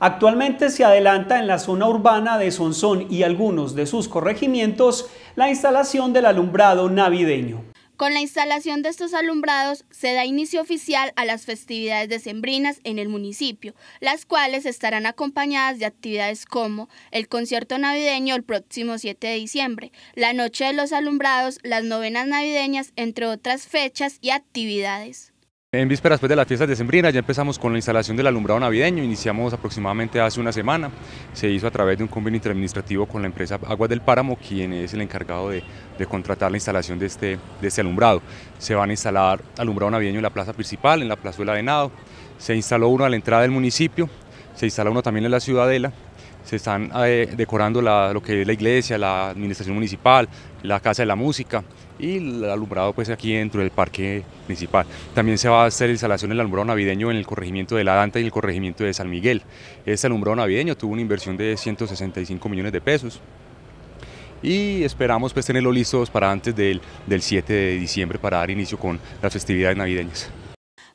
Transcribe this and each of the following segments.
Actualmente se adelanta en la zona urbana de Sonsón y algunos de sus corregimientos la instalación del alumbrado navideño. Con la instalación de estos alumbrados se da inicio oficial a las festividades decembrinas en el municipio, las cuales estarán acompañadas de actividades como el concierto navideño el próximo 7 de diciembre, la noche de los alumbrados, las novenas navideñas, entre otras fechas y actividades. En vísperas después pues, de las fiestas de Sembrina ya empezamos con la instalación del alumbrado navideño, iniciamos aproximadamente hace una semana, se hizo a través de un convenio interadministrativo con la empresa Aguas del Páramo, quien es el encargado de, contratar la instalación este, de este, alumbrado. Se van a instalar alumbrado navideño en la plaza principal, en la plazuela Avenado se instaló uno a la entrada del municipio, se instala uno también en la Ciudadela se están eh, decorando lo que es la iglesia, la administración municipal, la casa de la música y el alumbrado pues aquí dentro del parque municipal. También se va a hacer instalación del alumbrado navideño en el corregimiento de La Danta y el corregimiento de San Miguel. Este alumbrado navideño tuvo una inversión de 165 millones de pesos y esperamos pues tenerlo listos para antes del 7 de diciembre para dar inicio con las festividades navideñas.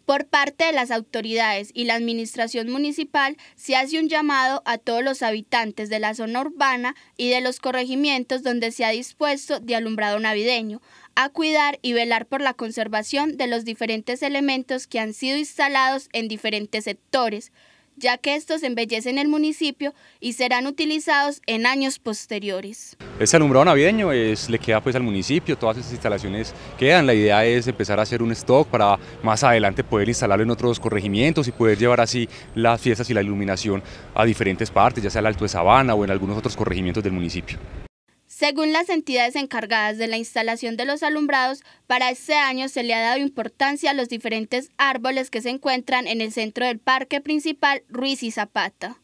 Por parte de las autoridades y la administración municipal se hace un llamado a todos los habitantes de la zona urbana y de los corregimientos donde se ha dispuesto de alumbrado navideño a cuidar y velar por la conservación de los diferentes elementos que han sido instalados en diferentes sectores ya que estos embellecen el municipio y serán utilizados en años posteriores. Este alumbrado navideño es, le queda pues al municipio, todas esas instalaciones quedan, la idea es empezar a hacer un stock para más adelante poder instalarlo en otros corregimientos y poder llevar así las fiestas y la iluminación a diferentes partes, ya sea el Alto de Sabana o en algunos otros corregimientos del municipio. Según las entidades encargadas de la instalación de los alumbrados, para este año se le ha dado importancia a los diferentes árboles que se encuentran en el centro del parque principal Ruiz y Zapata.